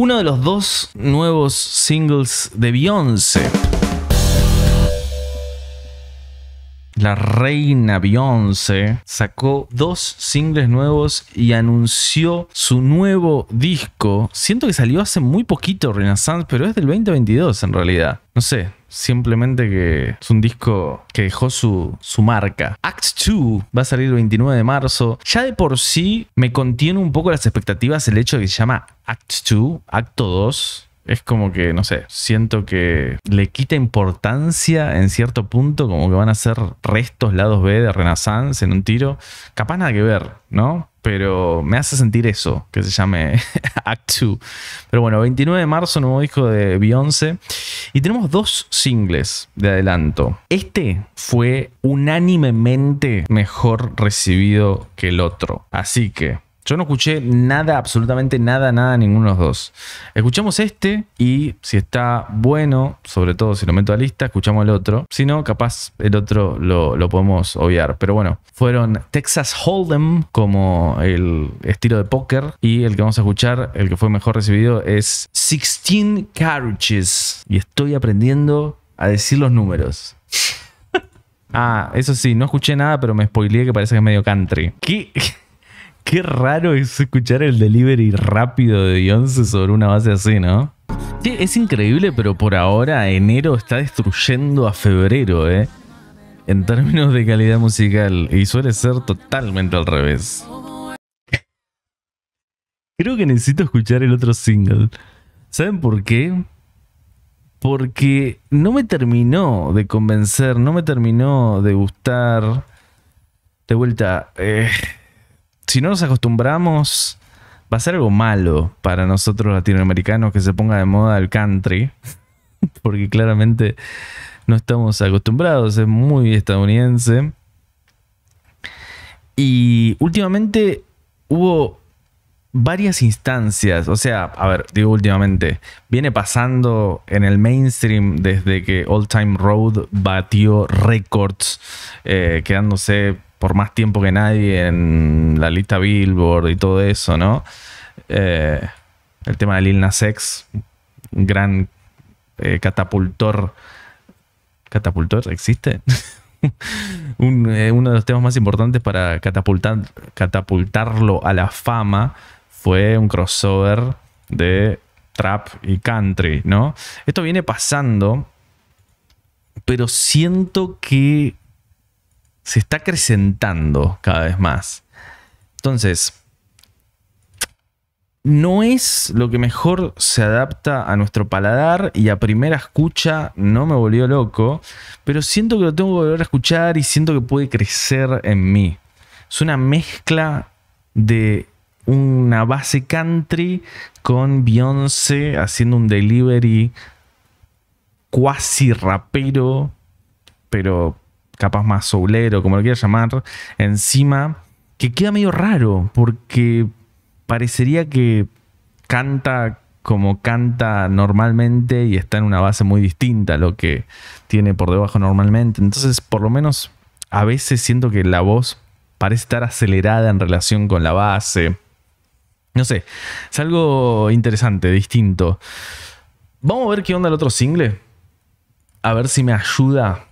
uno de los dos nuevos singles de Beyoncé. la reina Beyoncé sacó dos singles nuevos y anunció su nuevo disco. Siento que salió hace muy poquito Renaissance, pero es del 2022 en realidad. No sé, simplemente que es un disco que dejó su, su marca. Act 2 va a salir el 29 de marzo. Ya de por sí me contiene un poco las expectativas el hecho de que se llama Act 2, Acto 2 es como que, no sé, siento que le quita importancia en cierto punto, como que van a ser restos lados B de Renaissance en un tiro. Capaz nada que ver, ¿no? Pero me hace sentir eso, que se llame Act 2. Pero bueno, 29 de marzo, nuevo disco de Beyoncé. Y tenemos dos singles de adelanto. Este fue unánimemente mejor recibido que el otro. Así que yo no escuché nada, absolutamente nada, nada, ninguno de los dos. Escuchamos este y si está bueno, sobre todo si lo meto a lista, escuchamos el otro. Si no, capaz el otro lo, lo podemos obviar. Pero bueno, fueron Texas Hold'em como el estilo de póker y el que vamos a escuchar, el que fue mejor recibido, es 16 Carriages. Y estoy aprendiendo a decir los números. ah, eso sí, no escuché nada, pero me spoileé que parece que es medio country. ¿Qué? Qué raro es escuchar el delivery rápido de Beyoncé sobre una base así, ¿no? Sí, es increíble, pero por ahora enero está destruyendo a febrero, ¿eh? En términos de calidad musical, y suele ser totalmente al revés. Creo que necesito escuchar el otro single. ¿Saben por qué? Porque no me terminó de convencer, no me terminó de gustar. De vuelta, eh, si no nos acostumbramos, va a ser algo malo para nosotros latinoamericanos que se ponga de moda el country, porque claramente no estamos acostumbrados, es muy estadounidense. Y últimamente hubo varias instancias, o sea, a ver, digo últimamente, viene pasando en el mainstream desde que All Time Road batió récords, eh, quedándose por más tiempo que nadie en la lista Billboard y todo eso, ¿no? Eh, el tema de Lil Nas X, un gran eh, catapultor. ¿Catapultor existe? Eh, uno de los temas más importantes para catapultar, catapultarlo a la fama fue un crossover de trap y country, ¿no? Esto viene pasando, pero siento que se está acrecentando cada vez más. Entonces, no es lo que mejor se adapta a nuestro paladar y a primera escucha no me volvió loco, pero siento que lo tengo que volver a escuchar y siento que puede crecer en mí. Es una mezcla de una base country con Beyoncé haciendo un delivery cuasi rapero, pero capaz más soulero, como lo quieras llamar, encima, que queda medio raro, porque parecería que canta como canta normalmente y está en una base muy distinta a lo que tiene por debajo normalmente. Entonces, por lo menos a veces siento que la voz parece estar acelerada en relación con la base. No sé, es algo interesante, distinto. Vamos a ver qué onda el otro single. A ver si me ayuda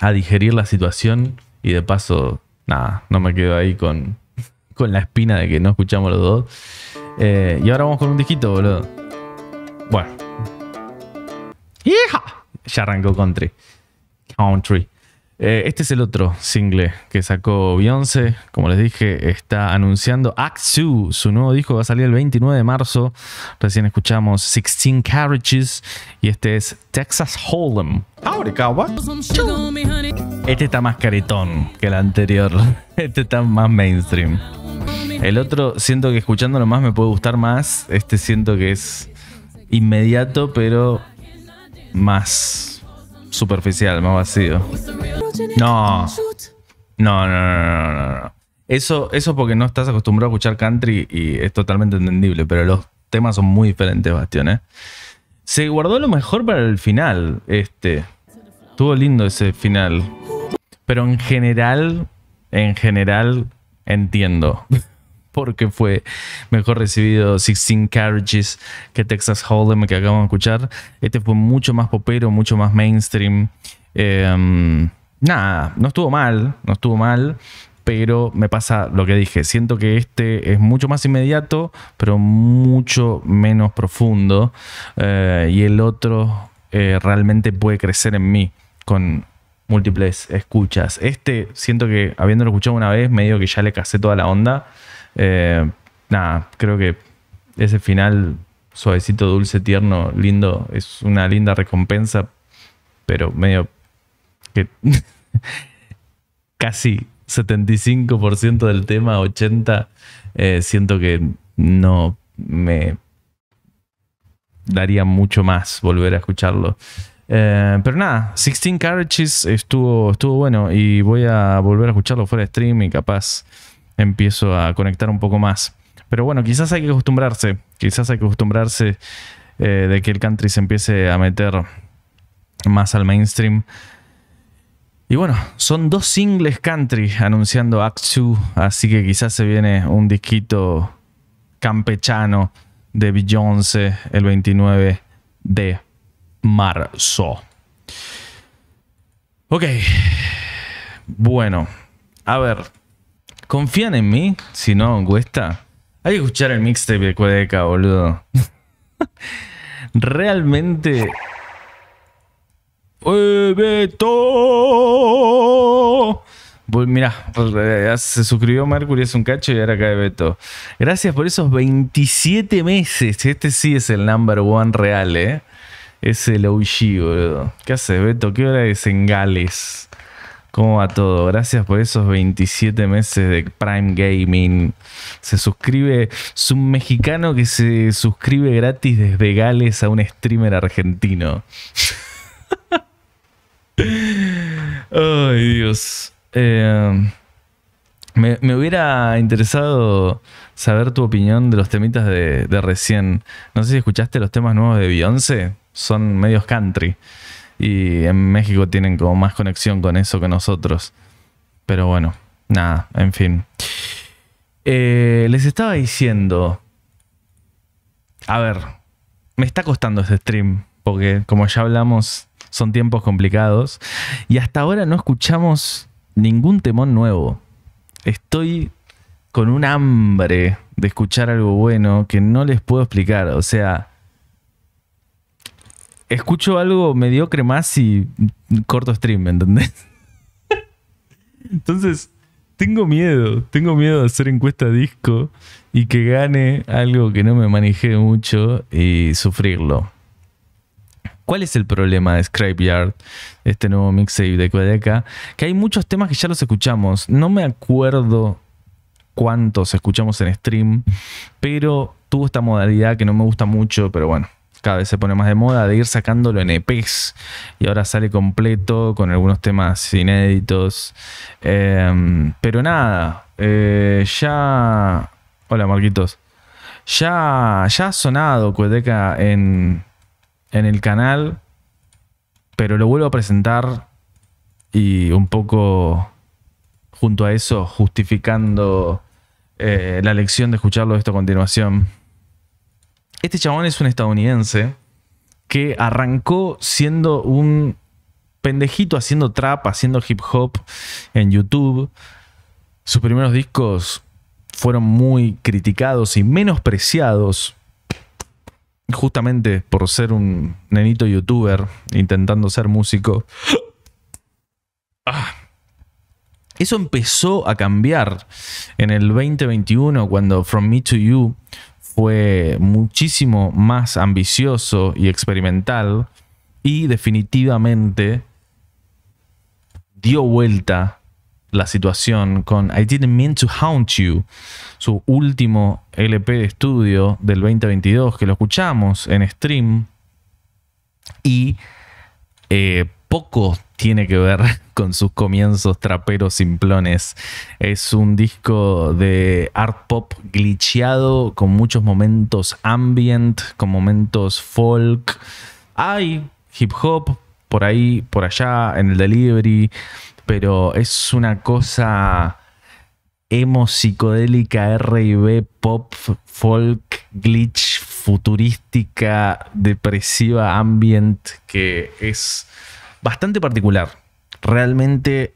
a digerir la situación y de paso, nada, no me quedo ahí con, la espina de que no escuchamos los dos. Eh, y ahora vamos con un disquito, boludo. Bueno. ¡Hija! Ya arrancó country. Country. Eh, este es el otro single que sacó Beyoncé. Como les dije, está anunciando 2. Su nuevo disco va a salir el 29 de marzo. Recién escuchamos 16 Carriages y este es Texas Hold'em. Este está más caretón que el anterior. Este está más mainstream. El otro siento que escuchándolo más me puede gustar más. Este siento que es inmediato, pero más superficial, más vacío. No. No, no, no, no, no. Eso, eso porque no estás acostumbrado a escuchar country y es totalmente entendible, pero los temas son muy diferentes, Bastión, ¿eh? Se guardó lo mejor para el final, este. Estuvo lindo ese final. Pero en general, en general, entiendo. porque fue mejor recibido 16 Carriages que Texas Hold'em que acabamos de escuchar. Este fue mucho más popero, mucho más mainstream. Em, nada, no estuvo mal, no estuvo mal, pero me pasa lo que dije. Siento que este es mucho más inmediato, pero mucho menos profundo. Eh, y el otro eh, realmente puede crecer en mí con múltiples escuchas. Este siento que habiéndolo escuchado una vez, medio que ya le casé toda la onda. Eh, nada, creo que ese final suavecito, dulce, tierno, lindo, es una linda recompensa, pero medio que casi 75% del tema, 80%, eh, siento que no me daría mucho más volver a escucharlo. Eh, pero nada, 16 Carriages estuvo, estuvo bueno y voy a volver a escucharlo fuera de stream y capaz empiezo a conectar un poco más. Pero bueno, quizás hay que acostumbrarse, quizás hay que acostumbrarse eh, de que el country se empiece a meter más al mainstream. Y bueno, son dos singles country anunciando Act así que quizás se viene un disquito campechano de Beyoncé el 29 de marzo. Ok, bueno, a ver, Confían en mí, si no, cuesta. Hay que escuchar el mixtape de Cueca, boludo. Realmente. Pues pues, ¡Eh, Beto! Mirá, se suscribió Mercury, es un cacho y ahora cae Beto. Gracias por esos 27 meses. Este sí es el number one real, ¿eh? Es el OG, boludo. ¿Qué haces, Beto? ¿Qué hora es en Gales? ¿Cómo va todo? Gracias por esos 27 meses de Prime Gaming. Se suscribe, es un mexicano que se suscribe gratis desde Gales a un streamer argentino. Ay, Dios. Eh, me, hubiera interesado saber tu opinión de los temitas de, de recién. No sé si escuchaste los temas nuevos de Beyoncé. Son medios country. Y en México tienen como más conexión con eso que nosotros. Pero bueno, nada, en fin. Eh, les estaba diciendo... A ver, me está costando este stream, porque como ya hablamos, son tiempos complicados. Y hasta ahora no escuchamos ningún temón nuevo. Estoy con un hambre de escuchar algo bueno que no les puedo explicar. O sea, escucho algo mediocre más y corto stream, ¿me entendés? Entonces, tengo miedo, tengo miedo de hacer encuesta disco y que gane algo que no me manejé mucho y sufrirlo. ¿Cuál es el problema de Scrapeyard, este nuevo mixtape de Codeca? Que hay muchos temas que ya los escuchamos. No me acuerdo cuántos escuchamos en stream, pero tuvo esta modalidad que no me gusta mucho, pero bueno, cada vez se pone más de moda de ir sacándolo en EPs y ahora sale completo con algunos temas inéditos. Em, pero nada, eh, ya... Hola Marquitos. Ya, ya ha sonado Cueteca en, en el canal, pero lo vuelvo a presentar y un poco junto a eso justificando eh, la lección de escucharlo esto a continuación. Este chabón es un estadounidense que arrancó siendo un pendejito haciendo trap, haciendo hip hop en YouTube. Sus primeros discos fueron muy criticados y menospreciados justamente por ser un nenito youtuber intentando ser músico. Ah. Eso empezó a cambiar en el 2021 cuando From Me to You fue muchísimo más ambicioso y experimental y definitivamente dio vuelta la situación con I Didn't Mean to Haunt You, su último LP de estudio del 2022 que lo escuchamos en stream y eh, poco tiene que ver con sus comienzos traperos simplones. Es un disco de art pop glitcheado, con muchos momentos ambient, con momentos folk. Hay hip hop por ahí, por allá, en el delivery, pero es una cosa emo psicodélica R&B pop folk glitch futurística depresiva ambient que es bastante particular. Realmente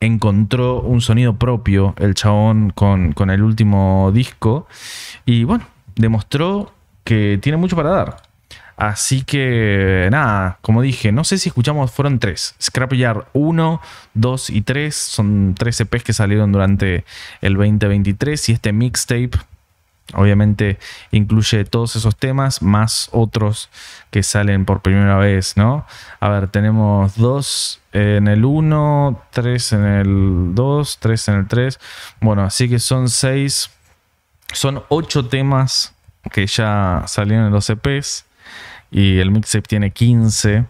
encontró un sonido propio el chabón con, el último disco y bueno, demostró que tiene mucho para dar. Así que nada, como dije, no sé si escuchamos, fueron tres. Scrapyard 1, 2 y 3 son tres EPs que salieron durante el 2023 y este mixtape Obviamente incluye todos esos temas más otros que salen por primera vez, ¿no? A ver, tenemos dos en el 1, tres en el 2, tres en el 3. Bueno, así que son seis, son ocho temas que ya salieron en los EPs y el mixtape tiene 15.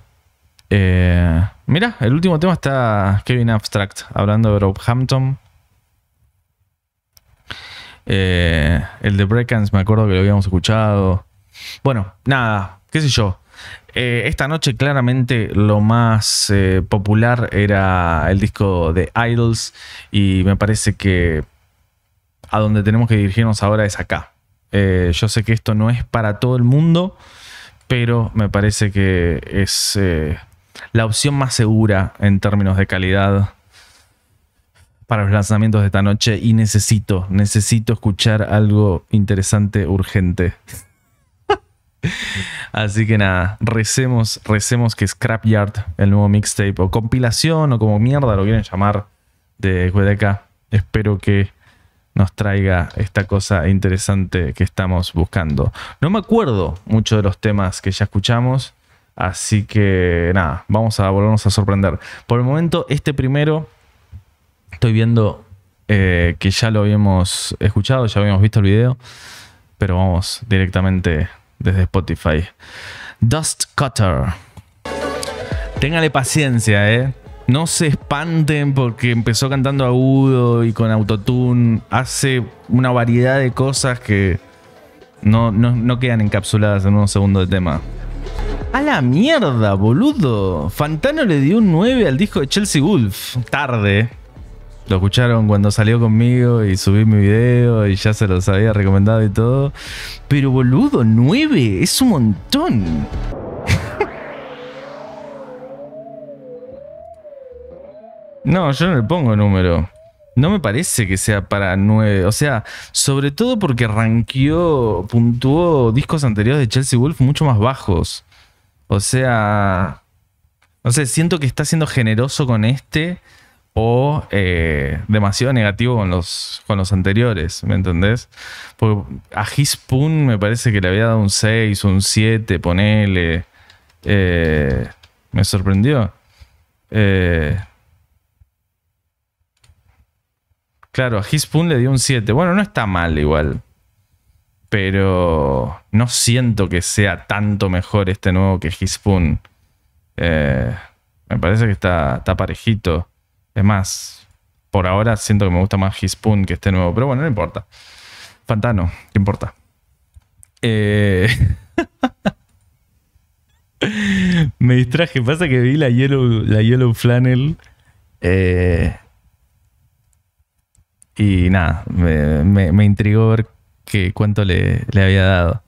Eh, mira, el último tema está Kevin Abstract hablando de Rob eh, el de Breakance, me acuerdo que lo habíamos escuchado. Bueno, nada, qué sé yo. Eh, esta noche claramente lo más eh, popular era el disco de Idols y me parece que a donde tenemos que dirigirnos ahora es acá. yo sé que esto no es para todo el mundo, pero me parece que es la opción más segura en términos de calidad para los lanzamientos de esta noche y necesito, necesito escuchar algo interesante, urgente. Así que nada, recemos, recemos que Scrapyard, el nuevo mixtape o compilación o como mierda lo quieren llamar de Huedeca, espero que nos traiga esta cosa interesante que estamos buscando. No me acuerdo mucho de los temas que ya escuchamos, así que nada, vamos a volvernos a sorprender. Por el momento, este primero Estoy viendo eh, que ya lo habíamos escuchado, ya habíamos visto el video, pero vamos directamente desde Spotify. Dust Cutter. Téngale paciencia, ¿eh? No se espanten porque empezó cantando agudo y con autotune. Hace una variedad de cosas que no, no, quedan encapsuladas en un segundo de tema. A la mierda, boludo. Fantano le dio un 9 al disco de Chelsea Wolf. Tarde. Eh. Lo escucharon cuando salió conmigo y subí mi video y ya se los había recomendado y todo. Pero boludo, 9 es un montón. no, yo no le pongo número. No me parece que sea para 9. O sea, sobre todo porque ranqueó, puntuó discos anteriores de Chelsea Wolf mucho más bajos. O sea, no sé, siento que está siendo generoso con este o eh, demasiado negativo con los, con los anteriores, ¿me entendés? a Hispun me parece que le había dado un 6, un 7, ponele. Eh, me sorprendió. Eh, claro, a Hispun le dio un 7. Bueno, no está mal igual. Pero no siento que sea tanto mejor este nuevo que Hispun. me parece que está, está parejito. Es más, por ahora siento que me gusta más Hispoon que este nuevo, pero bueno, no importa. Fantano, ¿qué importa? Eh, me distraje, pasa que vi la Yellow, la yellow Flannel. Eh, y nada, me, intrigó ver qué cuánto le, había dado.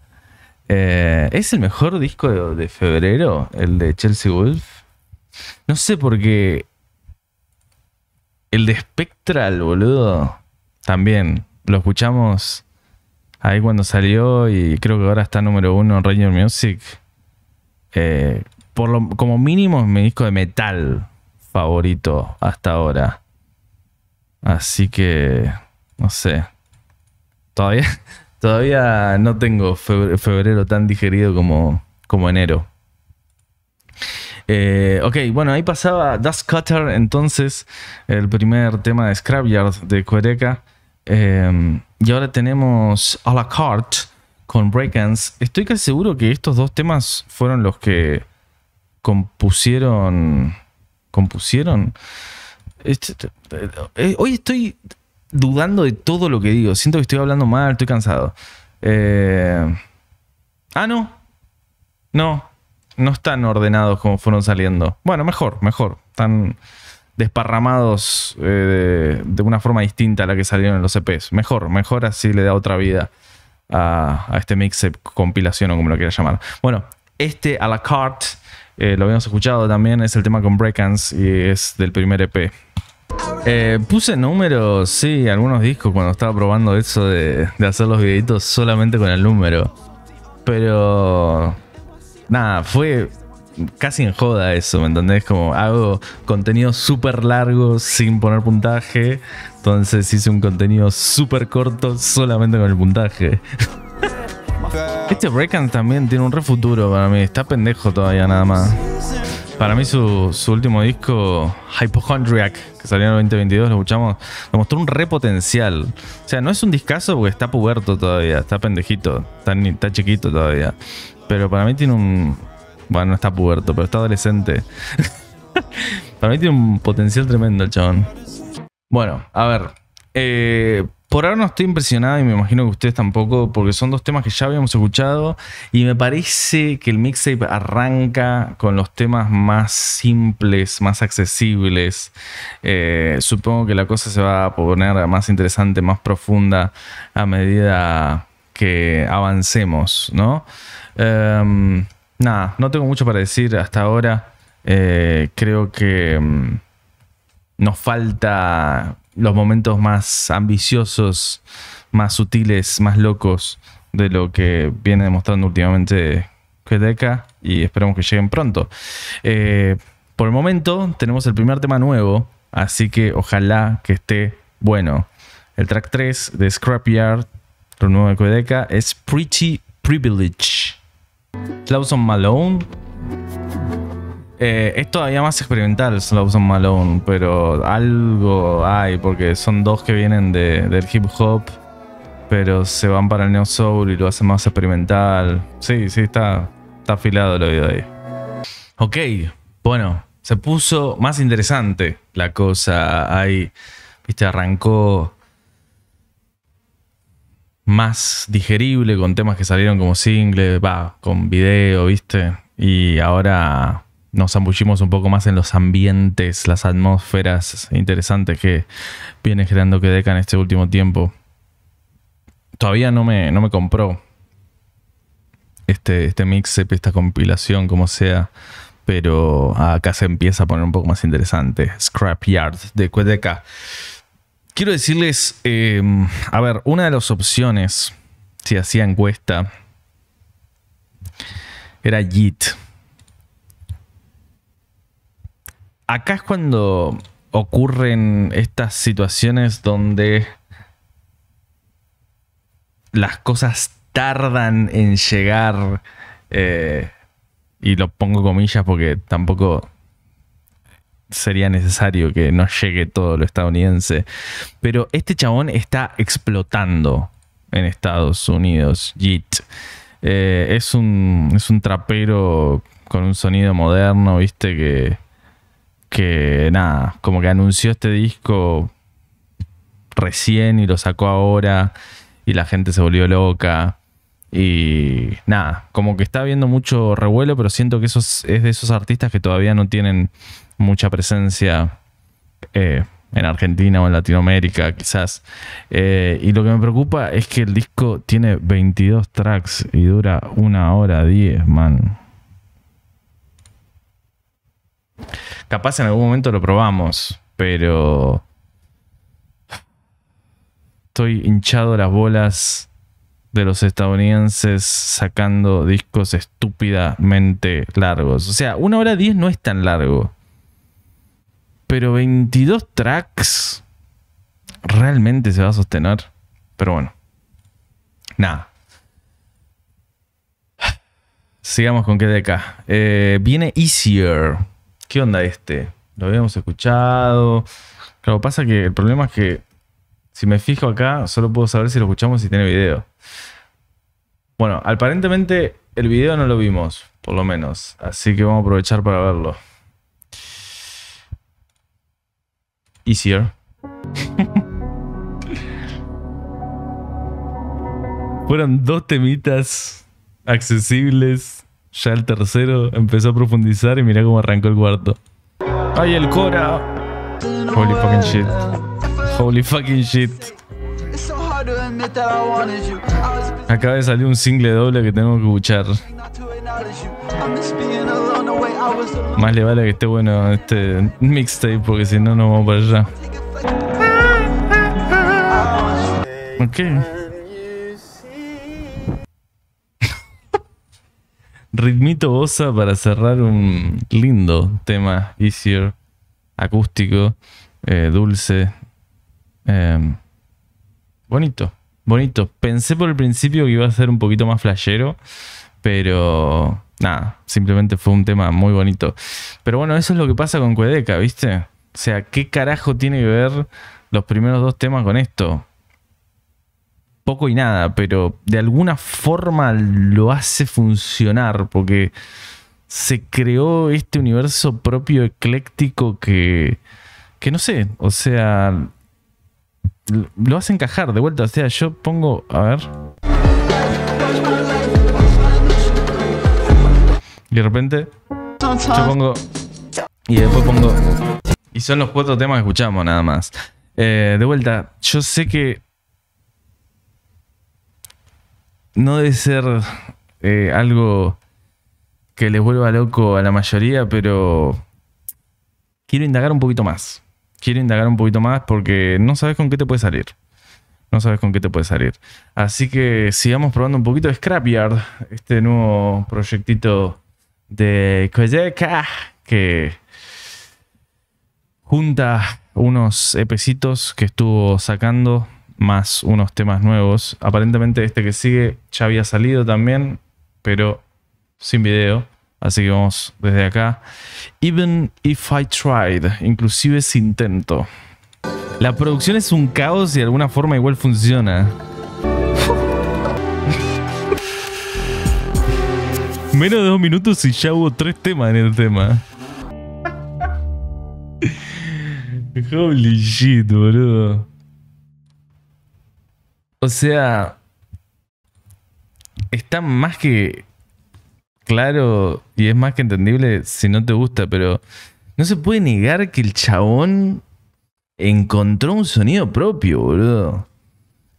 Eh, ¿Es el mejor disco de, febrero, el de Chelsea Wolf? No sé, por qué... El de Spectral, boludo. También. Lo escuchamos ahí cuando salió y creo que ahora está número uno en Ranger Music. Eh, por como mínimo es mi disco de metal favorito hasta ahora. Así que, no sé. Todavía, todavía no tengo febrero tan digerido como, como enero. Eh, ok, bueno, ahí pasaba Dust Cutter, entonces, el primer tema de Scrapyard de Cuereca. Em, y ahora tenemos A la carte con Breakance. Estoy casi seguro que estos dos temas fueron los que compusieron. ¿Compusieron? Este, eh, hoy estoy dudando de todo lo que digo. Siento que estoy hablando mal, estoy cansado. Eh, ah, no. No, no están ordenados como fueron saliendo. Bueno, mejor, mejor. Están desparramados eh, de una forma distinta a la que salieron en los EPs. Mejor, mejor así le da otra vida a, a este de compilación o como lo quieras llamar. Bueno, este a la carte, eh, lo habíamos escuchado también, es el tema con Breakans y es del primer EP. Eh, puse números, sí, algunos discos cuando estaba probando eso de, de hacer los videitos solamente con el número. Pero nada, fue casi en joda eso, ¿me entendés? Como hago contenido súper largo sin poner puntaje, entonces hice un contenido súper corto solamente con el puntaje. este Breakdance también tiene un refuturo para mí, está pendejo todavía nada más. Para mí su, último disco, Hypochondriac, que salió en el 2022, lo escuchamos, lo mostró un re potencial. O sea, no es un discazo porque está puberto todavía, está pendejito, está, está chiquito todavía. Pero para mí tiene un... Bueno, no está puberto, pero está adolescente. para mí tiene un potencial tremendo el chabón. Bueno, a ver. Eh, por ahora no estoy impresionado y me imagino que ustedes tampoco, porque son dos temas que ya habíamos escuchado y me parece que el mixtape arranca con los temas más simples, más accesibles. Eh, supongo que la cosa se va a poner más interesante, más profunda a medida que avancemos, ¿no? Em, nada, no tengo mucho para decir hasta ahora. Eh, creo que mm, nos falta los momentos más ambiciosos, más sutiles, más locos de lo que viene demostrando últimamente Quedeca y esperamos que lleguen pronto. Eh, por el momento tenemos el primer tema nuevo, así que ojalá que esté bueno. El track 3 de Scrapyard, lo nuevo de Quedeca, es Pretty Privilege. Clauson Malone. Eh, es todavía más experimental usan Malone, pero algo hay, porque son dos que vienen del hip hop, pero se van para el neo soul y lo hacen más experimental. Sí, sí, está, está afilado el oído ahí. Ok, bueno, se puso más interesante la cosa ahí. Viste, arrancó más digerible con temas que salieron como singles, va, con video, viste. Y ahora nos zambullimos un poco más en los ambientes, las atmósferas interesantes que viene generando que en este último tiempo. Todavía no me, no me compró este, este mixtape, esta compilación, como sea, pero acá se empieza a poner un poco más interesante. Scrapyard de QDK. Quiero decirles, em, a ver, una de las opciones, si hacía encuesta, era JIT acá es cuando ocurren estas situaciones donde las cosas tardan en llegar. Eh, y lo pongo comillas porque tampoco sería necesario que no llegue todo lo estadounidense. Pero este chabón está explotando en Estados Unidos. Eh, es, un, es un trapero con un sonido moderno, viste, que que nada, como que anunció este disco recién y lo sacó ahora y la gente se volvió loca. Y nada, como que está habiendo mucho revuelo, pero siento que esos, es de esos artistas que todavía no tienen mucha presencia eh, en Argentina o en Latinoamérica, quizás. Eh, y lo que me preocupa es que el disco tiene 22 tracks y dura una hora diez, man. Capaz en algún momento lo probamos, pero. Estoy hinchado las bolas de los estadounidenses sacando discos estúpidamente largos. O sea, una hora diez no es tan largo. Pero 22 tracks realmente se va a sostener. Pero bueno. Nada. Sigamos con que eh, viene Easier ¿qué onda este? Lo habíamos escuchado. Claro, pasa que el problema es que si me fijo acá, solo puedo saber si lo escuchamos y tiene video. Bueno, aparentemente el video no lo vimos, por lo menos. Así que vamos a aprovechar para verlo. Easier. Fueron dos temitas accesibles ya el tercero empezó a profundizar y mirá cómo arrancó el cuarto. ¡Ay, el Cora! Holy fucking shit. Holy fucking shit. Acaba de salir un single doble que tenemos que escuchar. Más le vale que esté bueno este mixtape porque si no, no vamos para allá. Ok. ritmito Osa para cerrar un lindo tema, easier, acústico, eh, dulce. Em, bonito, bonito. Pensé por el principio que iba a ser un poquito más flashero, pero nada, simplemente fue un tema muy bonito. Pero bueno, eso es lo que pasa con Cuedeca, ¿viste? O sea, ¿qué carajo tiene que ver los primeros dos temas con esto? poco y nada, pero de alguna forma lo hace funcionar porque se creó este universo propio ecléctico que, que no sé, o sea, lo hace encajar de vuelta, o sea, yo pongo, a ver. Y de repente yo pongo y después pongo y son los cuatro temas que escuchamos nada más. Eh, de vuelta, yo sé que no debe ser eh, algo que le vuelva loco a la mayoría, pero quiero indagar un poquito más. Quiero indagar un poquito más porque no sabes con qué te puede salir. No sabes con qué te puede salir. Así que sigamos probando un poquito de Scrapyard, este nuevo proyectito de Koyeka que junta unos epecitos que estuvo sacando más unos temas nuevos. Aparentemente este que sigue ya había salido también, pero sin video. Así que vamos desde acá. Even if I tried, inclusive sin intento. La producción es un caos y de alguna forma igual funciona. Menos de dos minutos y ya hubo tres temas en el tema. Holy shit, boludo. O sea, está más que claro y es más que entendible si no te gusta, pero no se puede negar que el chabón encontró un sonido propio, boludo.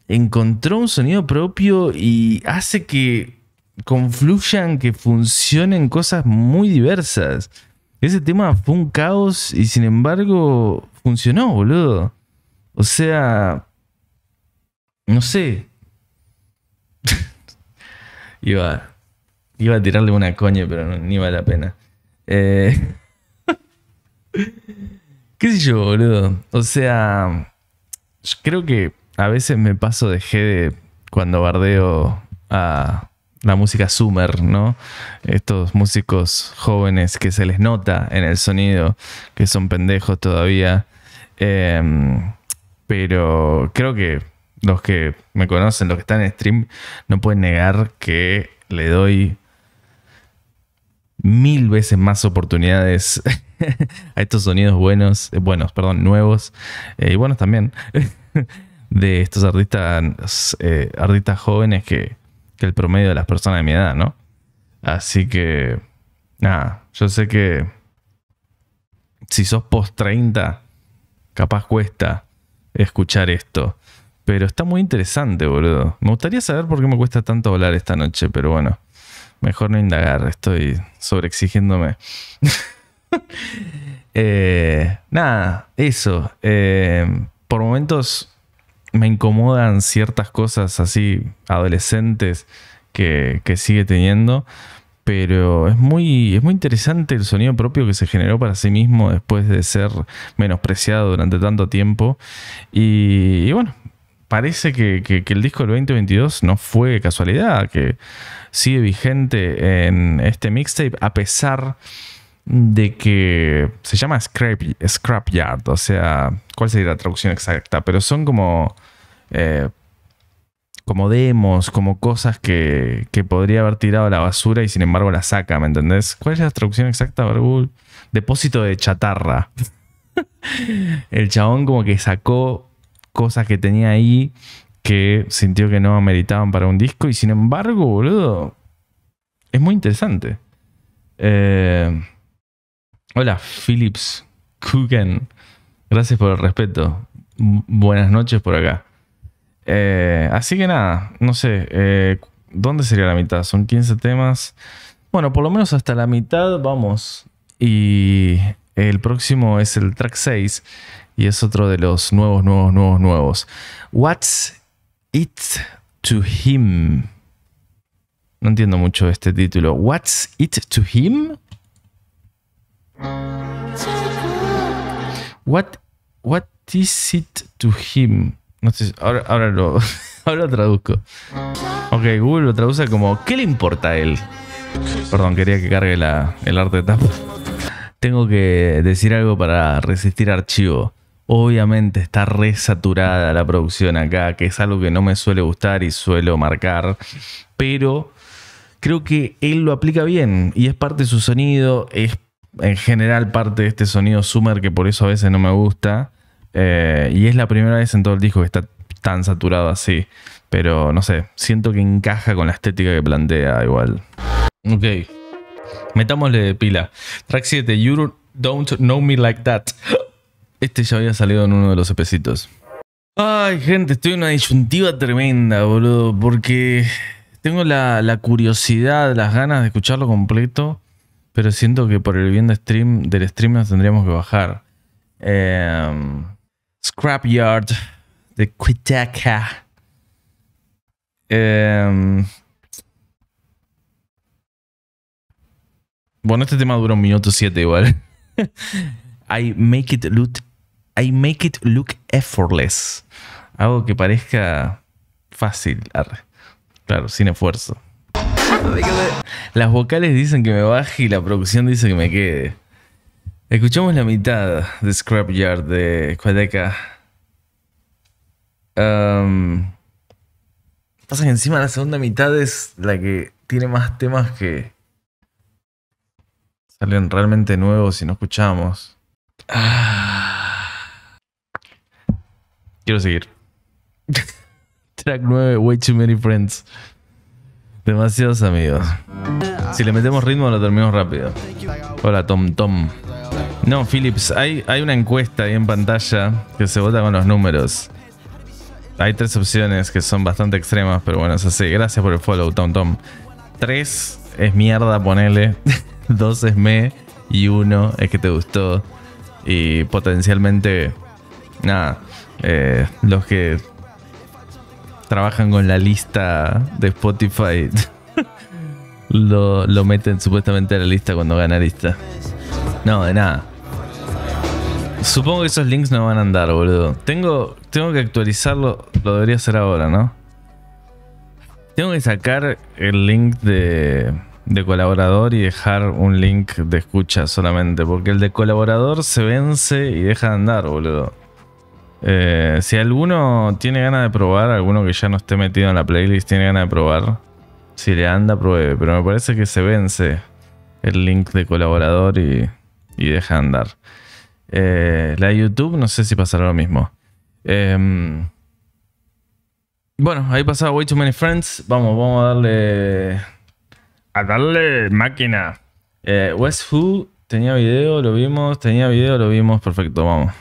Encontró un sonido propio y hace que confluyan, que funcionen cosas muy diversas. Ese tema fue un caos y sin embargo funcionó, boludo. O sea, no sé. iba, iba a tirarle una coña, pero ni vale la pena. Eh, ¿Qué sé yo, boludo? O sea, creo que a veces me paso de G de cuando bardeo a la música Summer, ¿no? Estos músicos jóvenes que se les nota en el sonido, que son pendejos todavía. Em, pero creo que los que me conocen, los que están en stream, no pueden negar que le doy mil veces más oportunidades a estos sonidos buenos, eh, buenos, perdón, nuevos eh, y buenos también, de estos artistas, eh, artistas jóvenes que, el promedio de las personas de mi edad, ¿no? Así que, nada, yo sé que si sos post 30, capaz cuesta escuchar esto. Pero está muy interesante, boludo. Me gustaría saber por qué me cuesta tanto hablar esta noche, pero bueno, mejor no indagar, estoy sobreexigiéndome. eh, nada, eso. Eh, por momentos me incomodan ciertas cosas así adolescentes que, sigue teniendo. Pero es muy, es muy interesante el sonido propio que se generó para sí mismo después de ser menospreciado durante tanto tiempo. y bueno, parece que, el disco del 2022 no fue casualidad, que sigue vigente en este mixtape a pesar de que se llama Scrapyard, o sea, ¿cuál sería la traducción exacta? Pero son como... Eh, como demos, como cosas que, que, podría haber tirado a la basura y sin embargo la saca, ¿me entendés? ¿Cuál es la traducción exacta, Barbul? Depósito de chatarra. el chabón como que sacó cosas que tenía ahí que sintió que no meritaban para un disco. Y sin embargo, boludo, es muy interesante. Eh, hola, Philips Kugan Gracias por el respeto. buenas noches por acá. Eh, así que nada, no sé, eh, ¿dónde sería la mitad? Son 15 temas. Bueno, por lo menos hasta la mitad vamos. Y el próximo es el track 6, y es otro de los nuevos, nuevos, nuevos, nuevos. What's it to him? No entiendo mucho este título. What's it to him? What, what is it to him? No ahora, ahora, lo, traduzco. Ok, Google lo traduce como ¿qué le importa a él? Perdón, quería que cargue el arte de tapa. Tengo que decir algo para resistir archivo. Obviamente está resaturada la producción acá, que es algo que no me suele gustar y suelo marcar, pero creo que él lo aplica bien y es parte de su sonido, es en general parte de este sonido Summer que por eso a veces no me gusta eh, y es la primera vez en todo el disco que está tan saturado así, pero no sé, siento que encaja con la estética que plantea igual. Ok, metámosle de pila. Track 7, You Don't Know Me Like That. Este ya había salido en uno de los epcitos. Ay, gente, estoy en una disyuntiva tremenda, boludo, porque tengo la, curiosidad, las ganas de escucharlo completo, pero siento que por el bien de stream, del stream nos tendríamos que bajar. Em, Scrapyard de Quitaca. Em, bueno, este tema dura un minuto siete igual. I Make It Look I make it look effortless. Algo que parezca fácil. Claro, sin esfuerzo. Las vocales dicen que me baje y la producción dice que me quede. Escuchamos la mitad de Scrapyard de Cuadeca. Um, pasa que encima la segunda mitad es la que tiene más temas que salen realmente nuevos y no escuchamos. Ah. Quiero seguir. Track 9, Way Too Many Friends. Demasiados amigos. Si le metemos ritmo lo terminamos rápido. Hola Tom Tom. No, Philips, hay, hay una encuesta ahí en pantalla que se vota con los números. Hay tres opciones que son bastante extremas, pero bueno, eso así. Gracias por el follow, Tom Tom. Tres es mierda, ponele. Dos es me. Y uno es que te gustó. Y potencialmente... Nada. Eh, los que trabajan con la lista de Spotify lo, meten supuestamente a la lista cuando gana lista. No, de nada. Supongo que esos links no van a andar, boludo. Tengo, tengo que actualizarlo, lo debería hacer ahora, ¿no? Tengo que sacar el link de, de colaborador y dejar un link de escucha solamente, porque el de colaborador se vence y deja de andar, boludo. Eh, si alguno tiene ganas de probar, alguno que ya no esté metido en la playlist tiene ganas de probar, si le anda, pruebe. Pero me parece que se vence el link de colaborador y, y deja andar. Eh, la YouTube, no sé si pasará lo mismo. Em, bueno, ahí pasaba Way Too Many Friends. Vamos, vamos a darle. A darle máquina. Eh, West Who tenía video, lo vimos. Tenía video, lo vimos. Perfecto, vamos.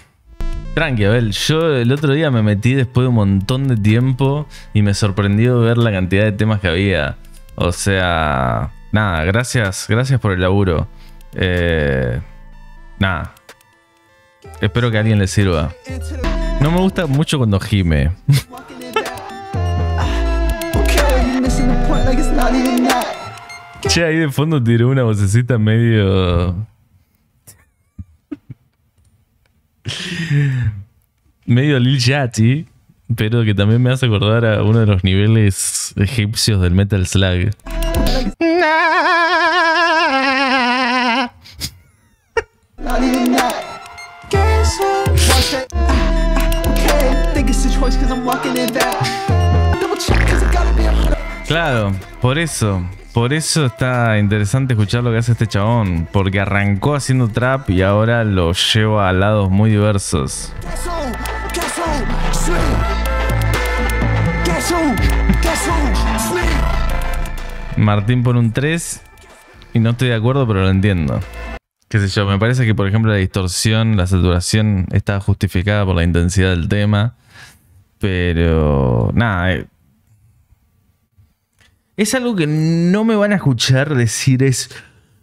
Tranqui, a yo el otro día me metí después de un montón de tiempo y me sorprendió ver la cantidad de temas que había. O sea, nada, gracias, gracias por el laburo. Eh, nada. Espero que a alguien le sirva. No me gusta mucho cuando gime. che, ahí de fondo tiró una vocecita medio medio Lil Yachty, pero que también me hace acordar a uno de los niveles egipcios del Metal Slug. Claro, por eso. Por eso está interesante escuchar lo que hace este chabón, porque arrancó haciendo trap y ahora lo lleva a lados muy diversos. Martín pone un 3 y no estoy de acuerdo, pero lo entiendo. Qué sé yo, me parece que por ejemplo la distorsión, la saturación está justificada por la intensidad del tema, pero nada, eh, es algo que no me van a escuchar decir, es,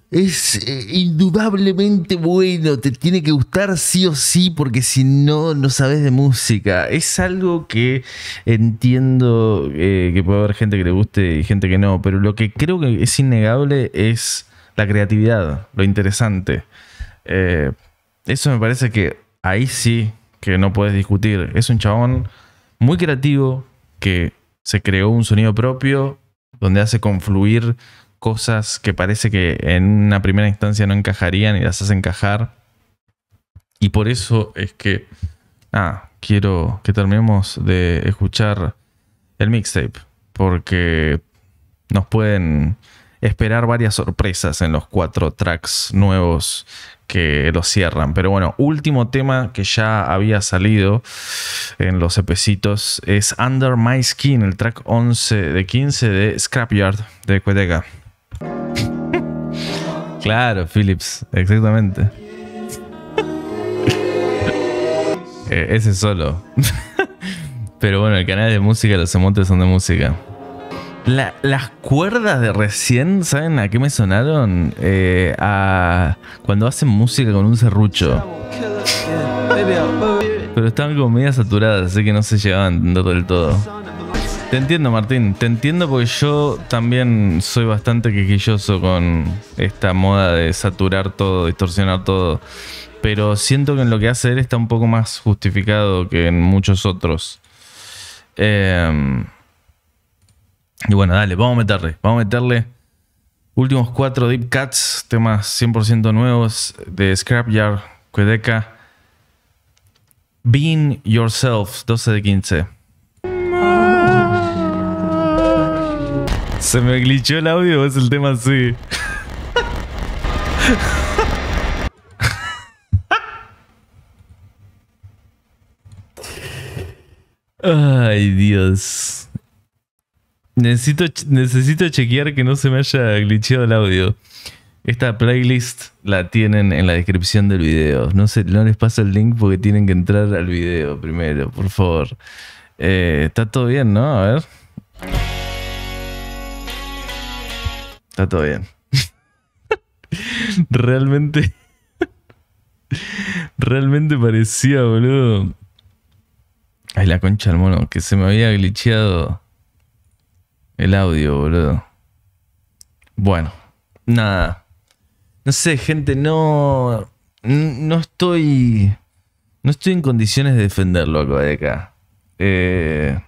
es eh, indudablemente bueno, te tiene que gustar sí o sí, porque si no, no sabes de música. Es algo que entiendo eh, que puede haber gente que le guste y gente que no, pero lo que creo que es innegable es la creatividad, lo interesante. Eh, eso me parece que ahí sí que no puedes discutir. Es un chabón muy creativo que se creó un sonido propio donde hace confluir cosas que parece que en una primera instancia no encajarían y las hace encajar. Y por eso es que, ah, quiero que terminemos de escuchar el mixtape, porque nos pueden esperar varias sorpresas en los cuatro tracks nuevos que lo cierran. Pero bueno, último tema que ya había salido en los epecitos es Under My Skin, el track 11 de 15 de Scrapyard de Cueteca. claro, Phillips, exactamente. Eh, ese solo. Pero bueno, el canal de música, los emotes son de música las cuerdas de recién, ¿saben a qué me sonaron? Eh, a cuando hacen música con un serrucho. Pero estaban como media saturadas, así que no se llegaban a del todo. Te entiendo, Martín. Te entiendo porque yo también soy bastante quejilloso con esta moda de saturar todo, distorsionar todo. Pero siento que en lo que hace él está un poco más justificado que en muchos otros. Eh, y bueno, dale, vamos a meterle. Vamos a meterle. Últimos cuatro deep cuts, temas 100% nuevos de Scrapyard, Quedeca. Being Yourself, 12 de 15. Se me glitchó el audio, es el tema así. Ay, Dios. Necesito, necesito chequear que no se me haya glitcheado el audio. Esta playlist la tienen en la descripción del video. No, no les paso el link porque tienen que entrar al video primero, por favor. Eh, está todo bien, ¿no? A ver. Está todo bien. realmente. realmente parecía, boludo. Ay, la concha del mono, que se me había glitcheado el audio, boludo. Bueno, nada. No sé, gente, no. No estoy. No estoy en condiciones de defenderlo acá de Eh,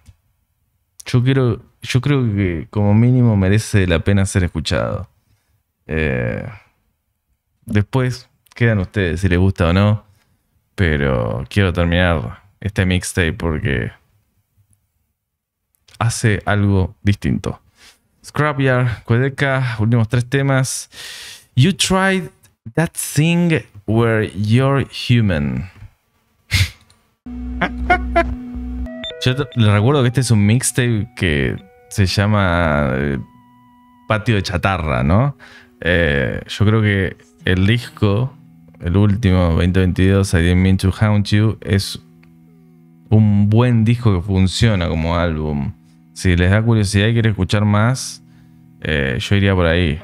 yo quiero. Yo creo que como mínimo merece la pena ser escuchado. Eh, después quedan ustedes si les gusta o no. Pero quiero terminar este mixtape porque hace algo distinto. Scrapyard, Cuedeca, últimos tres temas. You tried that thing where you're human. Yo le recuerdo que este es un mixtape que se llama eh, Patio de Chatarra, ¿no? Eh, yo creo que el disco, el último, 2022, I Didn't Mean to Haunt You, es un buen disco que funciona como álbum. Si les da curiosidad y quieren escuchar más, eh, yo iría por ahí.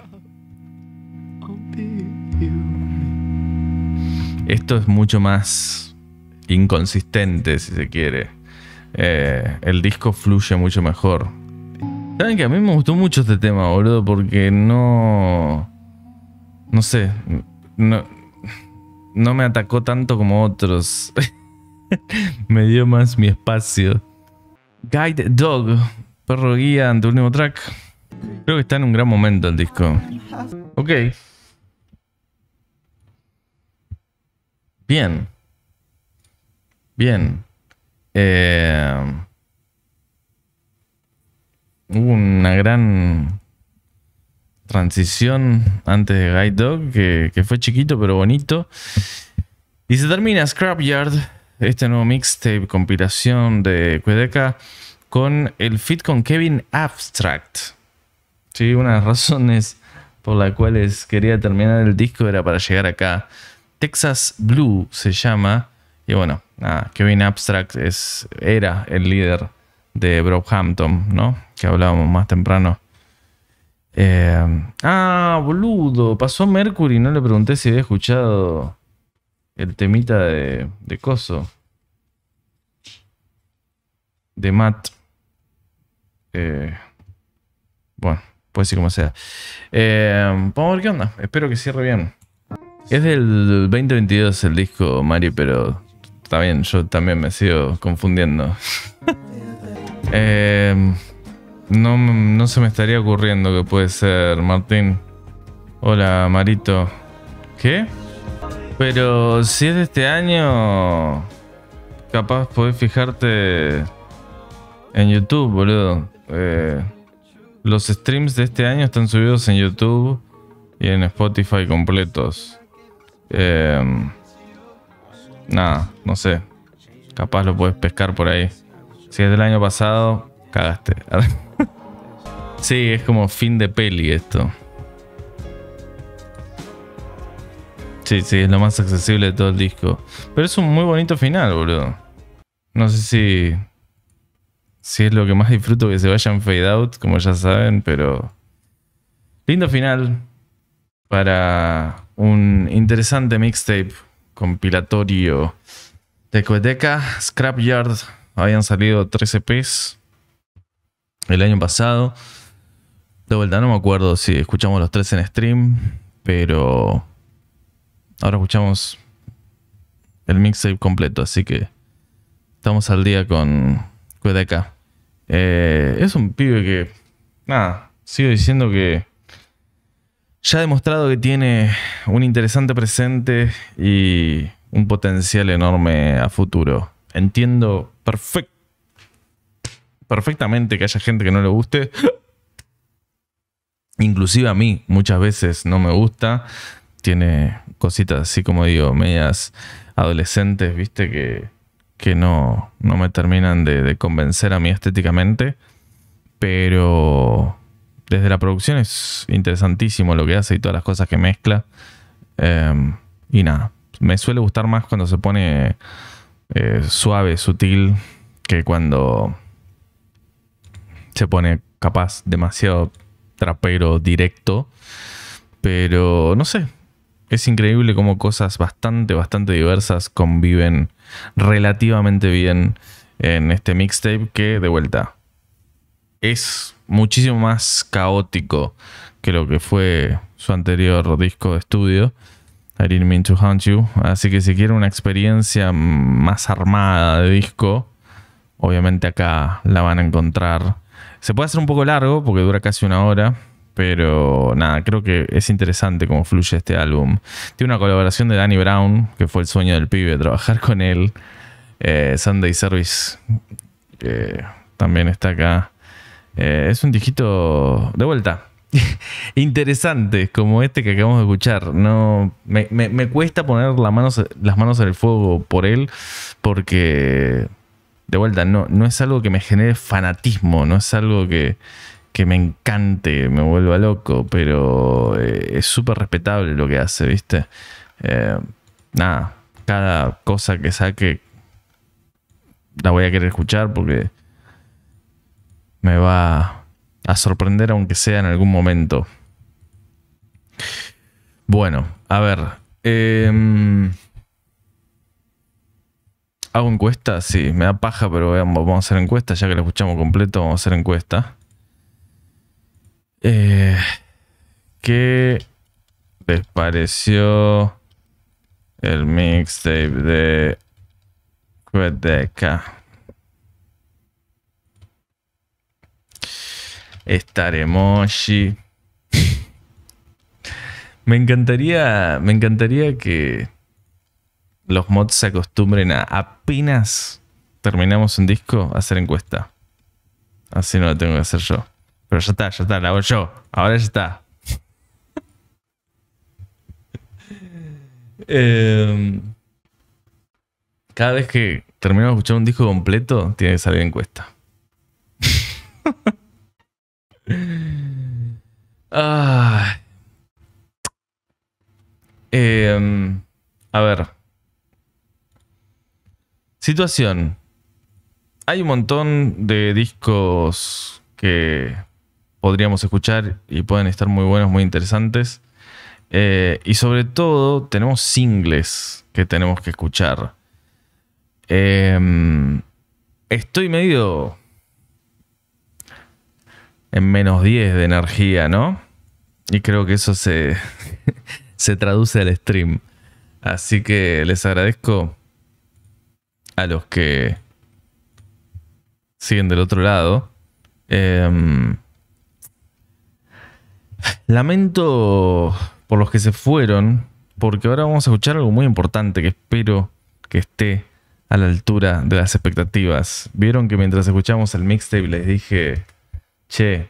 Esto es mucho más inconsistente, si se quiere. Eh, el disco fluye mucho mejor. Saben que a mí me gustó mucho este tema, boludo, porque no. No sé. No, no me atacó tanto como otros. me dio más mi espacio. Guide Dog, perro guía ante último track. Creo que está en un gran momento el disco. Ok. Bien. Bien. Eh, hubo una gran transición antes de Guide Dog, que fue chiquito pero bonito. Y se termina Scrapyard este nuevo mixtape, compilación de Cuedeca con el fit con Kevin Abstract. Sí, una de las razones por las cuales quería terminar el disco era para llegar acá. Texas Blue se llama. Y bueno, Kevin Abstract es, era el líder de Brockhampton, ¿no? Que hablábamos más temprano. Eh, ah, boludo, pasó Mercury, no le pregunté si había escuchado el temita de, de Coso. De Matt. Eh, bueno, puede ser como sea. Eh, vamos a ver qué onda. Espero que cierre bien. Es del 2022 el disco, Mari, pero también yo también me sigo confundiendo. Eh, no, no se me estaría ocurriendo que puede ser Martín. Hola, Marito. ¿Qué? Pero si es de este año, capaz podés fijarte en YouTube, boludo. Eh, los streams de este año están subidos en YouTube y en Spotify completos. Eh, nada, no sé. Capaz lo puedes pescar por ahí. Si es del año pasado, cagaste. sí, es como fin de peli esto. Sí, sí, es lo más accesible de todo el disco. Pero es un muy bonito final, boludo. No sé si. Si es lo que más disfruto que se vayan fade out, como ya saben, pero. Lindo final para un interesante mixtape compilatorio de Coeteca, Scrapyard. Habían salido 13 EPs el año pasado. De vuelta, no me acuerdo si escuchamos los tres en stream, pero Ahora escuchamos el mixtape completo, así que estamos al día con Cuedeca. Eh, es un pibe que, nada, sigo diciendo que ya ha demostrado que tiene un interesante presente y un potencial enorme a futuro. Entiendo perfectamente que haya gente que no le guste. Inclusive a mí muchas veces no me gusta tiene cositas así como digo, medias adolescentes, viste, que, no, me terminan de, convencer a mí estéticamente. Pero desde la producción es interesantísimo lo que hace y todas las cosas que mezcla. Em, y nada, me suele gustar más cuando se pone eh, suave, sutil, que cuando se pone capaz demasiado trapero, directo. Pero no sé, es increíble cómo cosas bastante, bastante diversas conviven relativamente bien en este mixtape que de vuelta es muchísimo más caótico que lo que fue su anterior disco de estudio, I Didn't Mean to Hunt You. Así que si quieren una experiencia más armada de disco, obviamente acá la van a encontrar. Se puede hacer un poco largo porque dura casi una hora, pero nada, creo que es interesante cómo fluye este álbum. Tiene una colaboración de Danny Brown, que fue el sueño del pibe, trabajar con él. Eh, Sunday Service eh, también está acá. Eh, es un dijito de vuelta. interesante, como este que acabamos de escuchar. No, me, cuesta poner las manos, las manos en el fuego por él, porque de vuelta, no, no es algo que me genere fanatismo, no es algo que, que me encante, me vuelva loco, pero eh, es súper respetable lo que hace, ¿viste? Eh, nada, cada cosa que saque la voy a querer escuchar porque me va a sorprender aunque sea en algún momento. Bueno, a ver. Em, ¿Hago encuesta? Sí, me da paja, pero vamos a hacer encuestas Ya que lo escuchamos completo, vamos a hacer encuesta. Eh, ¿Qué les pareció el mixtape de Quedeca? Estar emoji. me encantaría. Me encantaría que los mods se acostumbren a apenas terminamos un disco hacer encuesta. Así no lo tengo que hacer yo. Pero ya está, ya está, la hago yo. Ahora ya está. Em, cada vez que termino de escuchar un disco completo, tiene que salir encuesta. ah. a ver. Situación. Hay un montón de discos que podríamos escuchar y pueden estar muy buenos, muy interesantes. Eh, y sobre todo, tenemos singles que tenemos que escuchar. Em, estoy medio en menos 10 de energía, ¿no? Y creo que eso se, se traduce al stream. Así que les agradezco a los que siguen del otro lado. Em, Lamento por los que se fueron, porque ahora vamos a escuchar algo muy importante que espero que esté a la altura de las expectativas. Vieron que mientras escuchamos el mixtape les dije, che,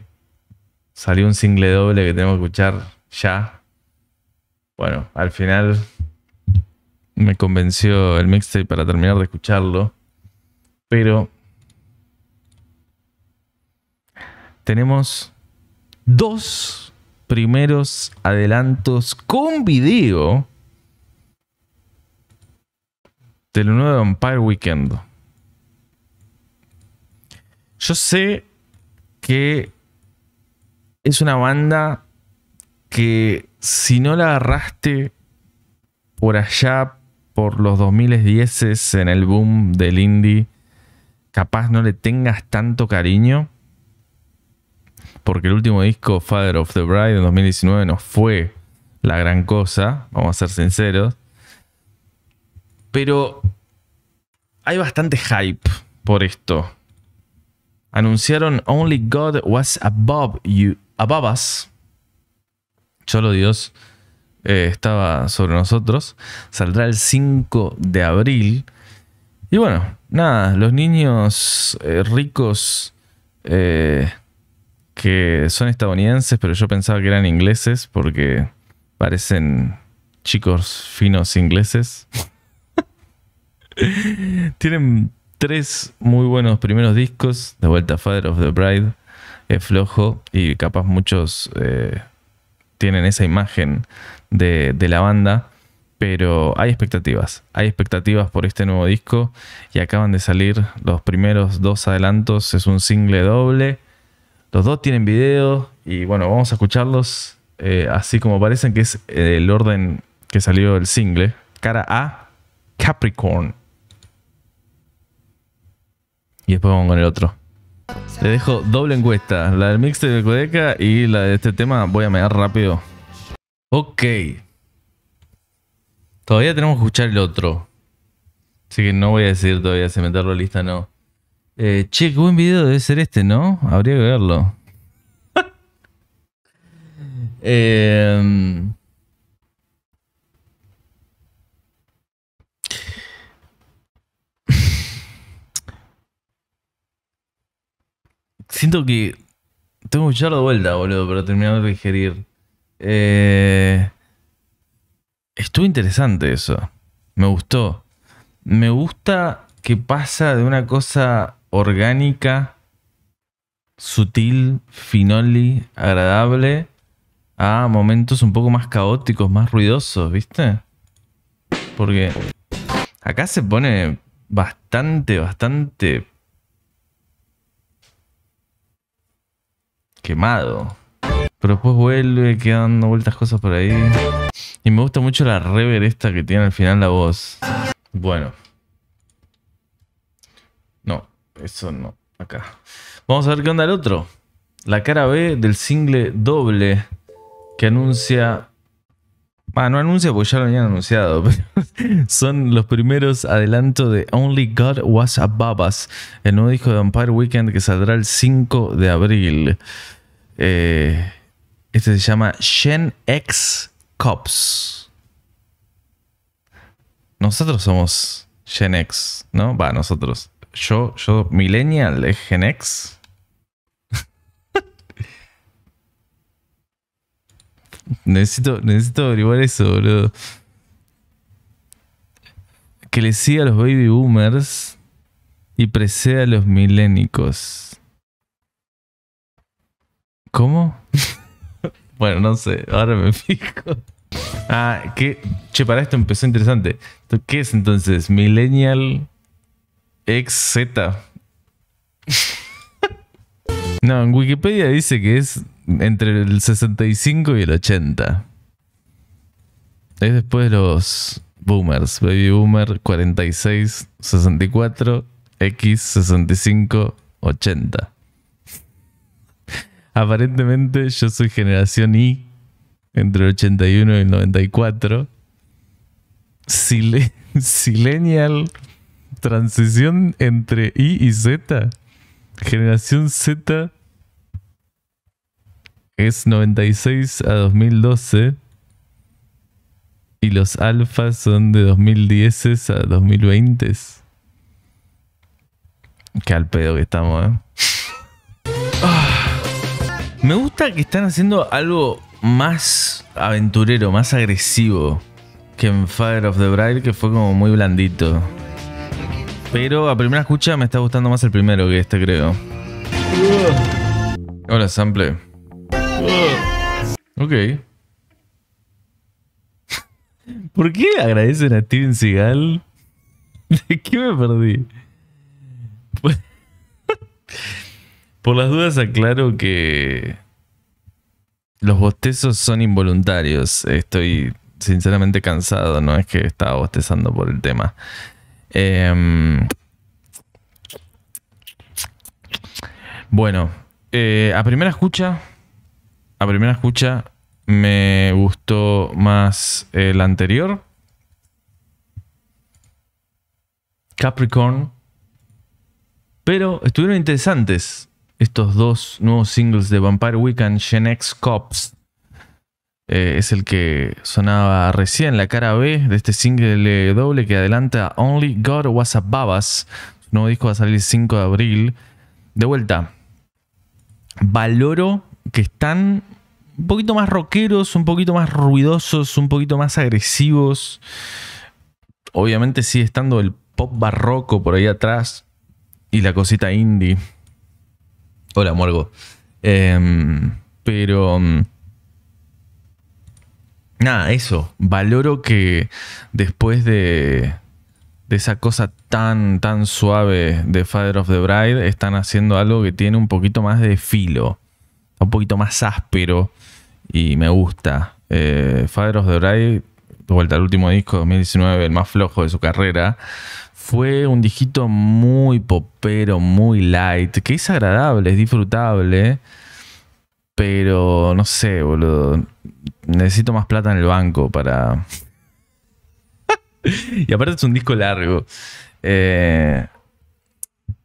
salió un single doble que tenemos que escuchar ya. Bueno, al final me convenció el mixtape para terminar de escucharlo, pero tenemos dos primeros adelantos con video del nuevo Empire Weekend. Yo sé que es una banda que si no la agarraste por allá, por los 2010 en el boom del indie, capaz no le tengas tanto cariño porque el último disco, Father of the Bride, en 2019 no fue la gran cosa, vamos a ser sinceros. Pero hay bastante hype por esto. Anunciaron Only God Was Above You, Us. Solo Dios eh, estaba sobre nosotros. Saldrá el 5 de abril. Y bueno, nada, los niños eh, ricos eh, que son estadounidenses, pero yo pensaba que eran ingleses porque parecen chicos finos ingleses. Tienen tres muy buenos primeros discos, de vuelta Father of the Bride, es flojo y capaz muchos eh, tienen esa imagen de, de, la banda, pero hay expectativas, hay expectativas por este nuevo disco y acaban de salir los primeros dos adelantos, es un single doble los dos tienen video y bueno, vamos a escucharlos eh, así como parecen, que es eh, el orden que salió el single. Cara A, Capricorn. Y después vamos con el otro. Le dejo doble encuesta, la del mixte de Codeca y la de este tema. Voy a mear rápido. Ok. Todavía tenemos que escuchar el otro. Así que no voy a decir todavía si meterlo lista no. Eh, che, qué buen video debe ser este, ¿no? Habría que verlo. Em, siento que tengo que echarlo de vuelta, boludo, Pero terminar de digerir. Eh, estuvo interesante eso. Me gustó. Me gusta que pasa de una cosa orgánica, sutil, finoli, agradable, a momentos un poco más caóticos, más ruidosos, ¿viste? Porque acá se pone bastante, bastante quemado. Pero después vuelve, quedando vueltas cosas por ahí. Y me gusta mucho la rever esta que tiene al final la voz. Bueno. Eso no, acá. Vamos a ver qué onda el otro. La cara B del single doble que anuncia. Ah, no anuncia porque ya lo habían anunciado, son los primeros adelantos de Only God Was Above Us, el nuevo disco de Empire Weekend que saldrá el 5 de abril. Eh, este se llama Gen X Cops. Nosotros somos Gen X, ¿no? Va, nosotros yo, yo, millennial, es Gen necesito, necesito averiguar eso, boludo. Que le siga a los baby boomers y preceda a los milénicos. ¿Cómo? bueno, no sé, ahora me fijo. Ah, que, che, para esto empezó interesante. ¿Qué es entonces? Millennial XZ. no, en Wikipedia dice que es entre el 65 y el 80. Es después de los boomers. Baby boomer 46, 64, X 65, 80. Aparentemente yo soy generación Y entre el 81 y el 94. Silenial transición entre I y Z. Generación Z es 96 a 2012 y los alfas son de 2010 a 2020. Qué al pedo que estamos, ¿eh? Ah. Me gusta que están haciendo algo más aventurero, más agresivo que en Fire of the Bright, que fue como muy blandito. Pero a primera escucha me está gustando más el primero que este, creo. Hola, sample. Ok. ¿Por qué agradecen a Steven Seagal? ¿De qué me perdí? Pues, por las dudas aclaro que los bostezos son involuntarios. Estoy sinceramente cansado, no es que estaba bostezando por el tema. Em, bueno, eh, a primera escucha, a primera escucha me gustó más el anterior. Capricorn. Pero estuvieron interesantes estos dos nuevos singles de Vampire Weekend, Gen X Cops. Eh, es el que sonaba recién, la cara B de este single eh, doble que adelanta Only God Was a Babas. Su nuevo disco va a salir el 5 de abril. De vuelta, valoro que están un poquito más rockeros, un poquito más ruidosos, un poquito más agresivos. Obviamente sigue estando el pop barroco por ahí atrás y la cosita indie. Hola, Morgo. Em, pero mm, nada, eso. Valoro que después de, esa cosa tan, tan suave de Father of the Bride, están haciendo algo que tiene un poquito más de filo, un poquito más áspero y me gusta. Eh, Father of the Bride, vuelta al último disco 2019, el más flojo de su carrera, fue un disquito muy popero, muy light, que es agradable, es disfrutable. Pero no sé, boludo. Necesito más plata en el banco para. y aparte es un disco largo. Eh,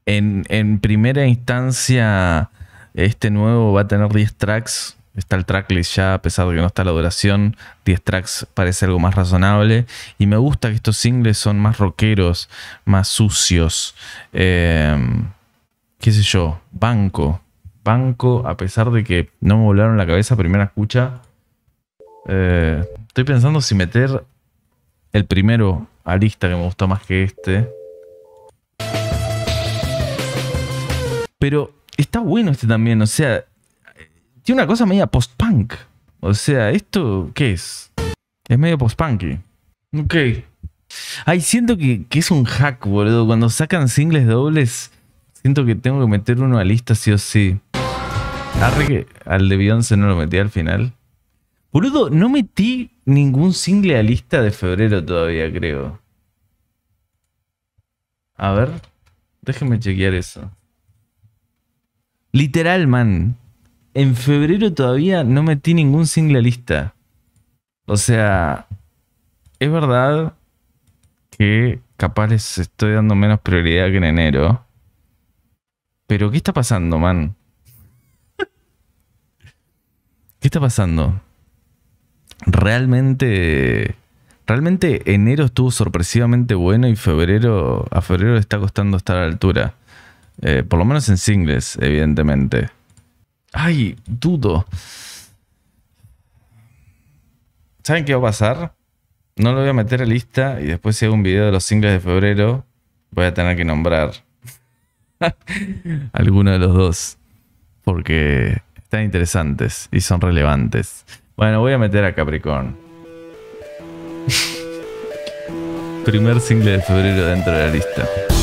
en, primera instancia, este nuevo va a tener 10 tracks. Está el tracklist ya, a pesar de que no está la duración. 10 tracks parece algo más razonable. Y me gusta que estos singles son más rockeros, más sucios. Eh, ¿Qué sé yo? Banco banco, a pesar de que no me volaron la cabeza primera escucha. Eh, estoy pensando si meter el primero a lista que me gustó más que este. Pero está bueno este también, o sea, tiene una cosa media post-punk. O sea, ¿esto qué es? Es medio post-punky. Ok. Ay, siento que, que, es un hack, boludo. Cuando sacan singles dobles, siento que tengo que meter uno a lista sí o sí. Arre que al de Beyoncé no lo metí al final. Boludo, no metí ningún single a lista de febrero todavía, creo. A ver, déjenme chequear eso. Literal, man. En febrero todavía no metí ningún single a lista. O sea, es verdad que capaz les estoy dando menos prioridad que en enero. Pero ¿qué está pasando, man? ¿Qué está pasando? Realmente. Realmente enero estuvo sorpresivamente bueno y febrero. A febrero le está costando estar a la altura. Eh, por lo menos en singles, evidentemente. Ay, dudo. ¿Saben qué va a pasar? No lo voy a meter a lista y después si hago un video de los singles de febrero, voy a tener que nombrar alguno de los dos. Porque interesantes y son relevantes. Bueno, voy a meter a Capricorn. Primer single de febrero dentro de la lista.